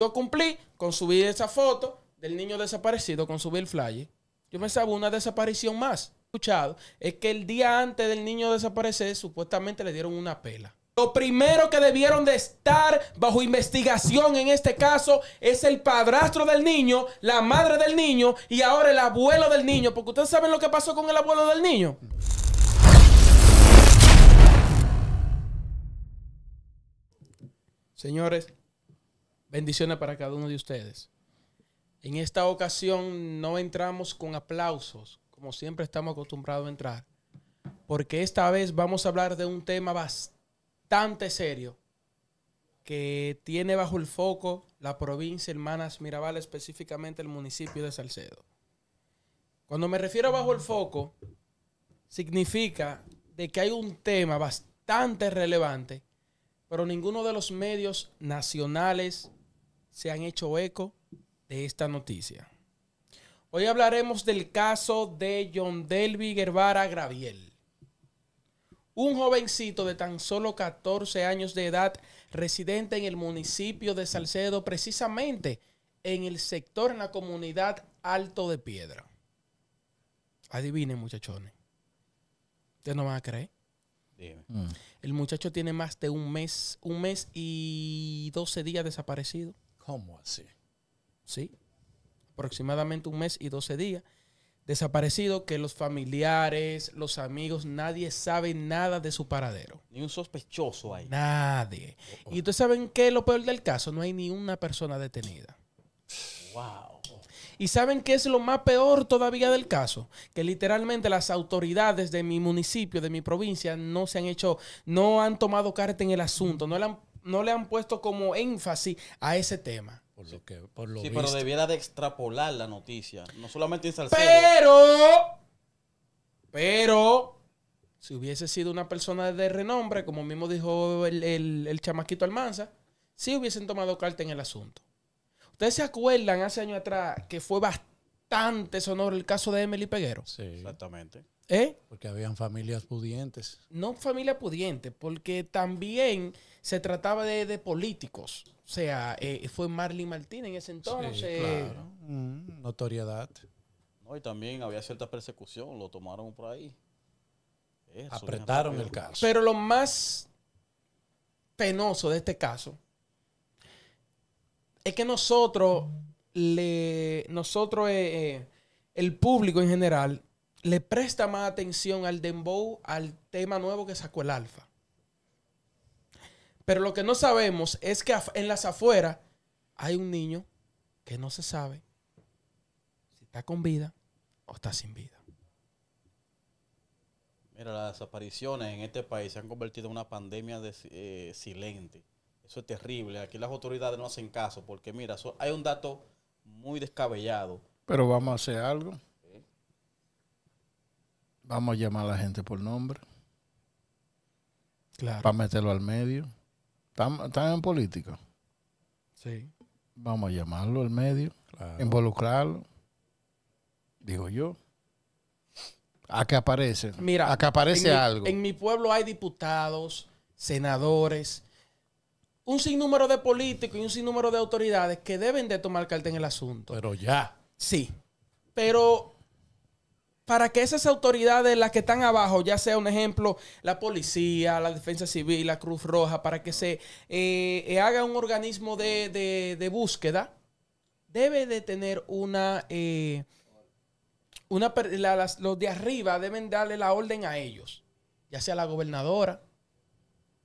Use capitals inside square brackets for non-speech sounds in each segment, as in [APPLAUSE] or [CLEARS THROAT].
Yo cumplí con subir esa foto del niño desaparecido, con subir el flyer. Yo me sabo una desaparición más. Escuchado, es que el día antes del niño desaparecer, supuestamente le dieron una pela. Lo primero que debieron de estar bajo investigación en este caso es el padrastro del niño, la madre del niño y ahora el abuelo del niño, porque ustedes saben lo que pasó con el abuelo del niño. Señores, Bendiciones para cada uno de ustedes. En esta ocasión no entramos con aplausos, como siempre estamos acostumbrados a entrar, porque esta vez vamos a hablar de un tema bastante serio que tiene bajo el foco la provincia Hermanas Mirabal, específicamente el municipio de Salcedo. Cuando me refiero a bajo el foco, significa de que hay un tema bastante relevante, pero ninguno de los medios nacionales se han hecho eco de esta noticia. Hoy hablaremos del caso de John Delby Guevara Graviel. Un jovencito de tan solo 14 años de edad, residente en el municipio de Salcedo, precisamente en el sector, en la comunidad Alto de Piedra. Adivinen, muchachones. Ustedes no van a creer. Mm. El muchacho tiene más de un mes, un mes y 12 días desaparecido. ¿Cómo así? Sí, aproximadamente un mes y 12 días. Desaparecido que los familiares, los amigos, nadie sabe nada de su paradero. Ni un sospechoso ahí. Nadie. Y ustedes saben es lo peor del caso, no hay ni una persona detenida. Wow. Y saben qué es lo más peor todavía del caso, que literalmente las autoridades de mi municipio, de mi provincia, no se han hecho, no han tomado carta en el asunto, no le han no le han puesto como énfasis a ese tema. Por lo que, por lo sí, pero debiera de extrapolar la noticia. No solamente en Pero, pero, si hubiese sido una persona de renombre, como mismo dijo el, el chamaquito Almanza, sí hubiesen tomado carta en el asunto. Ustedes se acuerdan hace años atrás que fue bastante sonoro el caso de Emily Peguero. Sí. Exactamente. ¿Eh? Porque habían familias pudientes. No familias pudientes, porque también se trataba de, políticos. O sea, eh, fue Marley Martínez en ese entonces. Mm, notoriedad. No, y también había cierta persecución, lo tomaron por ahí. Apretaron el caso. Pero lo más penoso de este caso es que nosotros, le, nosotros, eh, eh, el público en general, le presta más atención al dembow, al tema nuevo que sacó el alfa. Pero lo que no sabemos es que en las afueras hay un niño que no se sabe si está con vida o está sin vida. Mira, las desapariciones en este país se han convertido en una pandemia de, eh, silente. Eso es terrible. Aquí las autoridades no hacen caso porque, mira, hay un dato muy descabellado. Pero vamos a hacer algo. Vamos a llamar a la gente por nombre. Claro. Para meterlo al medio. Están en política. Sí. Vamos a llamarlo al medio, involucrarlo. Digo yo. A que aparece. Mira, a que aparece algo. en mi pueblo hay diputados, senadores, un sinnúmero de políticos y un sinnúmero de autoridades que deben de tomar carta en el asunto. Pero ya. Sí. Pero para que esas autoridades, las que están abajo, ya sea un ejemplo, la policía, la defensa civil, la Cruz Roja, para que se eh, eh, haga un organismo de, búsqueda, debe de tener una... Eh, una los de arriba deben darle la orden a ellos, ya sea la gobernadora,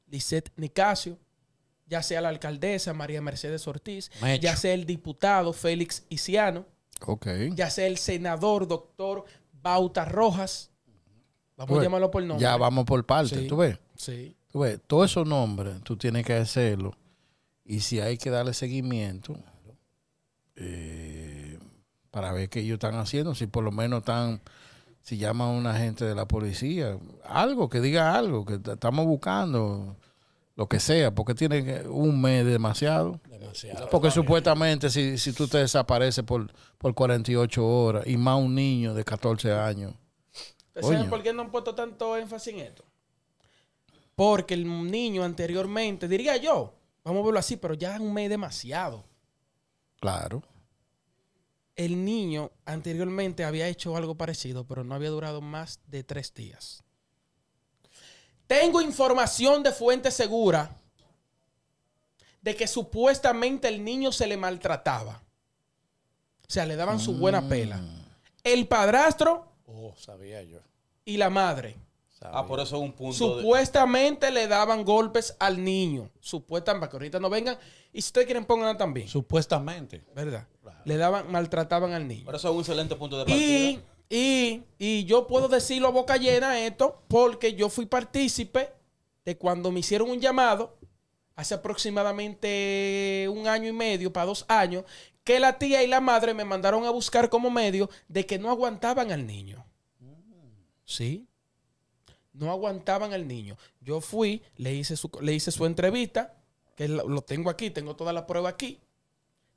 Lisette Nicasio, ya sea la alcaldesa María Mercedes Ortiz, ya sea el diputado Félix Isiano, ya sea el senador doctor Bautas Rojas. Vamos a llamarlo por nombre. Ya vamos por parte. ¿tú ves? Sí. Tú ves, todos esos nombres tú tienes que hacerlo. Y si hay que darle seguimiento eh, para ver qué ellos están haciendo, si por lo menos están, si llaman a un agente de la policía, algo, que diga algo, que estamos buscando lo que sea, porque tiene un mes demasiado. demasiado porque supuestamente si, tú te desapareces por, 48 horas y más un niño de 14 años. ¿Saben por qué no han puesto tanto énfasis en esto? Porque el niño anteriormente, diría yo, vamos a verlo así, pero ya un mes demasiado. Claro. El niño anteriormente había hecho algo parecido, pero no había durado más de tres días. Tengo información de fuente segura de que supuestamente el niño se le maltrataba. O sea, le daban su buena mm. pela. El padrastro. Oh, sabía yo. Y la madre. Ah, por eso es un punto. Supuestamente le daban golpes al niño. Supuestamente, para que ahorita no vengan. Y si ustedes quieren, pónganla también. Supuestamente. ¿Verdad? Le daban, maltrataban al niño. Por eso es un excelente punto de partida. Y, yo puedo decirlo a boca llena esto porque yo fui partícipe de cuando me hicieron un llamado hace aproximadamente un año y medio, para dos años, que la tía y la madre me mandaron a buscar como medio de que no aguantaban al niño. ¿Sí? No aguantaban al niño. Yo fui, le hice su, le hice su entrevista, que lo tengo aquí, tengo toda la prueba aquí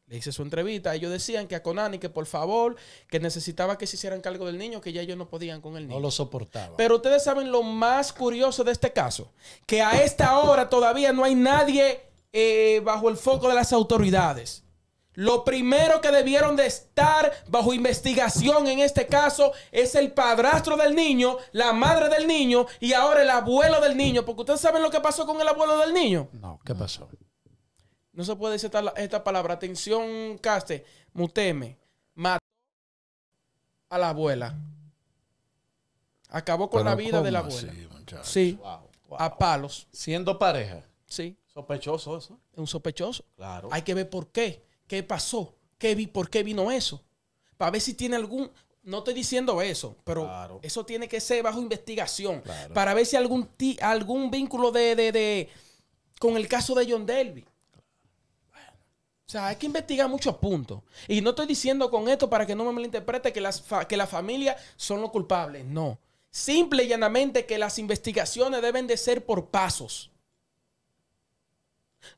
le hice su entrevista, ellos decían que a Conani, que por favor, que necesitaba que se hicieran cargo del niño, que ya ellos no podían con el niño. No lo soportaban. Pero ustedes saben lo más curioso de este caso, que a esta hora todavía no hay nadie eh, bajo el foco de las autoridades. Lo primero que debieron de estar bajo investigación en este caso es el padrastro del niño, la madre del niño y ahora el abuelo del niño, porque ustedes saben lo que pasó con el abuelo del niño. No, ¿qué pasó? No se puede decir esta, palabra. Atención, Caste. Muteme. Mató a la abuela. Acabó con la vida de la abuela. sí. A palos. Siendo pareja. Sí. Sospechoso eso. Un sospechoso. Claro. Hay que ver por qué. ¿Qué pasó? vi? ¿Por qué vino eso? Para ver si tiene algún. No estoy diciendo eso, pero eso tiene que ser bajo investigación. Para ver si algún, algún vínculo de, con el caso de John Delby. O sea, hay que investigar muchos puntos. Y no estoy diciendo con esto para que no me malinterprete que, las que la familia son los culpables. No. Simple y llanamente que las investigaciones deben de ser por pasos.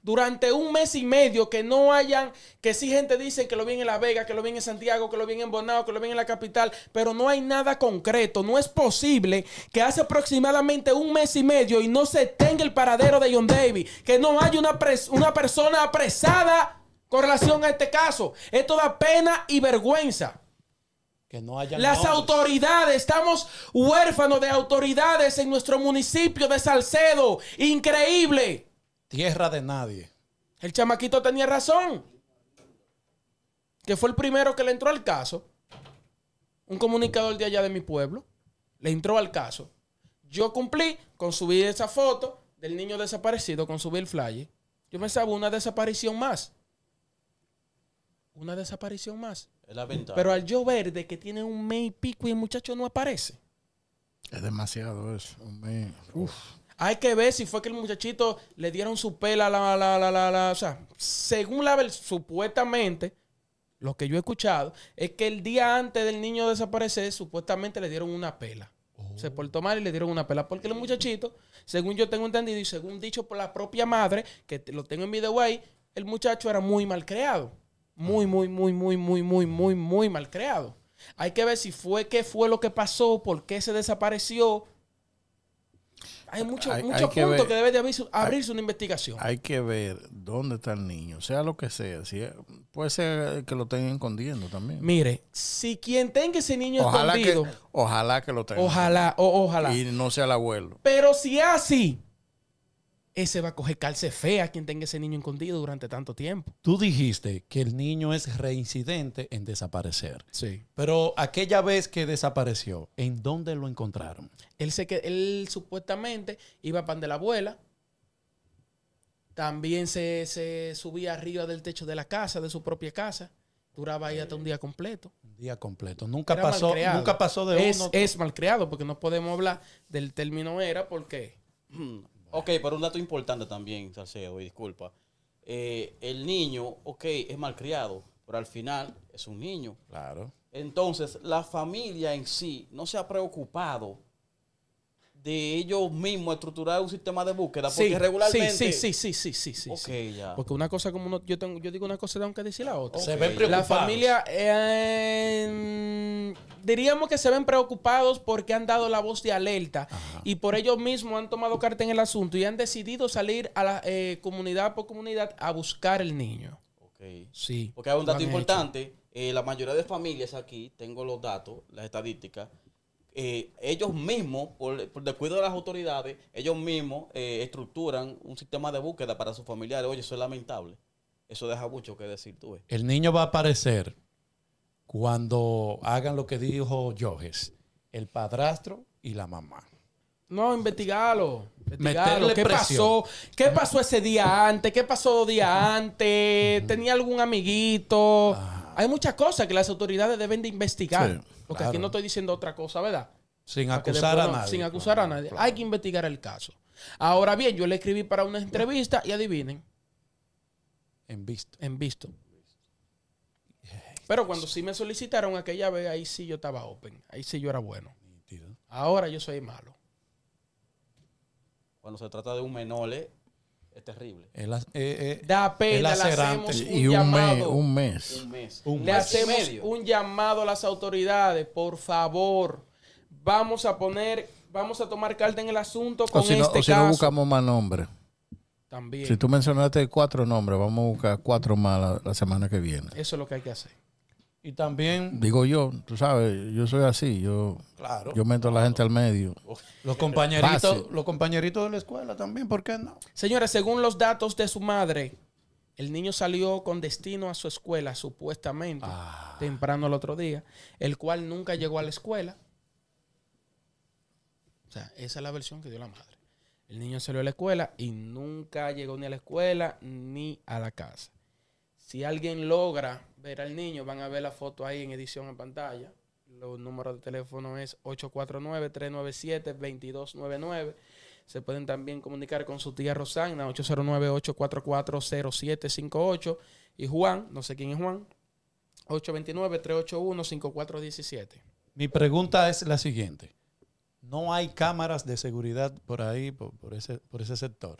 Durante un mes y medio que no hayan, que si gente dice que lo vienen en La Vega, que lo vienen en Santiago, que lo vienen en Bonao, que lo vienen en la capital, pero no hay nada concreto. No es posible que hace aproximadamente un mes y medio y no se tenga el paradero de John Davis, que no haya una, una persona apresada con relación a este caso. Esto da pena y vergüenza. Que no haya Las autoridades, estamos huérfanos de autoridades en nuestro municipio de Salcedo. Increíble. Tierra de nadie. El chamaquito tenía razón. Que fue el primero que le entró al caso. Un comunicador de allá de mi pueblo. Le entró al caso. Yo cumplí con subir esa foto del niño desaparecido, con subir el flyer. Yo me sabía una desaparición más una desaparición más. Pero al yo ver de que tiene un mes y pico y el muchacho no aparece. Es demasiado eso. Hay que ver si fue que el muchachito le dieron su pela la, la, la, la, la. O sea, según la supuestamente, lo que yo he escuchado es que el día antes del niño desaparecer, supuestamente le dieron una pela. Oh. Se portó mal y le dieron una pela. Porque el muchachito, según yo tengo entendido y según dicho por la propia madre, que lo tengo en video way, el muchacho era muy mal creado muy, muy, muy, muy, muy, muy, muy, muy mal creado. Hay que ver si fue qué fue lo que pasó, por qué se desapareció. Hay muchos puntos que debe de abrirse, una investigación. Hay que ver dónde está el niño, sea lo que sea. puede ser que lo tengan escondiendo también. Mire, si quien tenga ese niño ojalá ojalá que lo tenga. Ojalá, ojalá. Y no sea el abuelo. Pero si así, ese va a coger calce fea quien tenga ese niño escondido durante tanto tiempo. Tú dijiste que el niño es reincidente en desaparecer. Sí. Pero aquella vez que desapareció, ¿en dónde lo encontraron? Él, se él supuestamente iba a pan de la abuela. También se, subía arriba del techo de la casa, de su propia casa. Duraba ahí hasta un día completo. Un día completo. Nunca pasó, nunca pasó de es, Es malcriado, porque no podemos hablar del término era porque [CLEARS THROAT] Ok, pero un dato importante también, Salcedo, y disculpa. Eh, el niño, ok, es malcriado, pero al final es un niño. Claro. Entonces, la familia en sí no se ha preocupado de ellos mismos estructurar un sistema de búsqueda porque sí, regularmente sí sí sí sí sí sí, porque una cosa como yo tengo yo digo una cosa tengo que decir la otra se la familia em, diríamos que se ven preocupados porque han dado la voz de alerta y por ellos mismos han tomado carta en el asunto y han decidido salir a la eh, comunidad por comunidad a buscar el niño sí porque hay un dato importante eh, la mayoría de familias aquí tengo los datos las estadísticas eh, ellos mismos, por, descuido de las autoridades, ellos mismos eh, estructuran un sistema de búsqueda para sus familiares. Oye, eso es lamentable. Eso deja mucho que decir tú. El niño va a aparecer cuando hagan lo que dijo Joges, el padrastro y la mamá. No, investigalo. investigalo. ¿Qué pasó? ¿Qué pasó ese día antes? ¿Qué pasó dos días antes? ¿Tenía algún amiguito? Ah. Hay muchas cosas que las autoridades deben de investigar. Sí. Porque aquí no estoy diciendo otra cosa, ¿verdad? Sin acusar a nadie. sin acusar a nadie. Hay que investigar el caso. Ahora bien, yo le escribí para una entrevista y adivinen. En visto. En visto. Pero cuando sí me solicitaron aquella vez, ahí sí yo estaba open. Ahí sí yo era bueno. Ahora yo soy malo. Cuando se trata de un menor, ¿eh? Es terrible. Eh, eh, da pena, le hacemos un y un llamado. Mes, un mes. Un le hacemos un llamado a las autoridades, por favor. Vamos a poner, vamos a tomar carta en el asunto con o si este o si no buscamos más nombres. También. Si tú mencionaste cuatro nombres, vamos a buscar cuatro más la semana que viene. Eso es lo que hay que hacer. Y también. Digo yo, tú sabes, yo soy así, yo, claro, yo meto a la gente al medio. Los compañeritos, los compañeritos de la escuela también, ¿por qué no? Señores, según los datos de su madre, el niño salió con destino a su escuela, supuestamente, ah. temprano el otro día, el cual nunca llegó a la escuela. O sea, esa es la versión que dio la madre. El niño salió a la escuela y nunca llegó ni a la escuela ni a la casa. Si alguien logra ver al niño, van a ver la foto ahí en edición en pantalla. Los números de teléfono es 849-397-2299. Se pueden también comunicar con su tía Rosana, 809-844-0758. Y Juan, no sé quién es Juan, 829-381-5417. Mi pregunta es la siguiente. No hay cámaras de seguridad por ahí, por, ese, sector,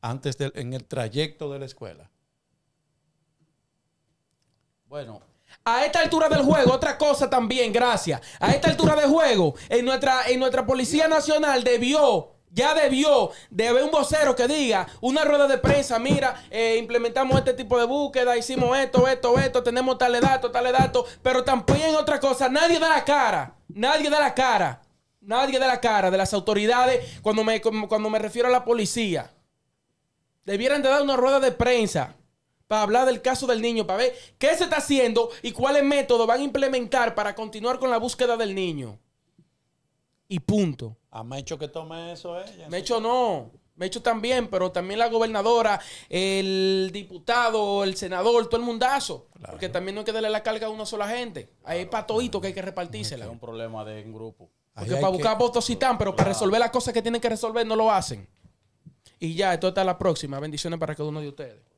antes en el trayecto de la escuela. Bueno. A esta altura del juego, otra cosa también, gracias. A esta altura del juego, en nuestra, en nuestra Policía Nacional debió ya debió debe un vocero que diga una rueda de prensa, mira, eh, implementamos este tipo de búsqueda, hicimos esto, esto, esto, tenemos tales datos, tales datos, pero también otra cosa, nadie da la cara, nadie da la cara, nadie da la cara de las autoridades cuando me, cuando me refiero a la policía. Debieran de dar una rueda de prensa para hablar del caso del niño, para ver qué se está haciendo y cuáles métodos van a implementar para continuar con la búsqueda del niño. Y punto. Ah, a hecho que tome eso ella. hecho no. me hecho también, pero también la gobernadora, el diputado, el senador, todo el mundazo. Porque también no hay que darle la carga a una sola gente. Hay patoito patoitos que hay que repartírsela. Es un problema de un grupo. Porque para buscar votos sí están, pero para resolver las cosas que tienen que resolver no lo hacen. Y ya, esto está la próxima. Bendiciones para cada uno de ustedes.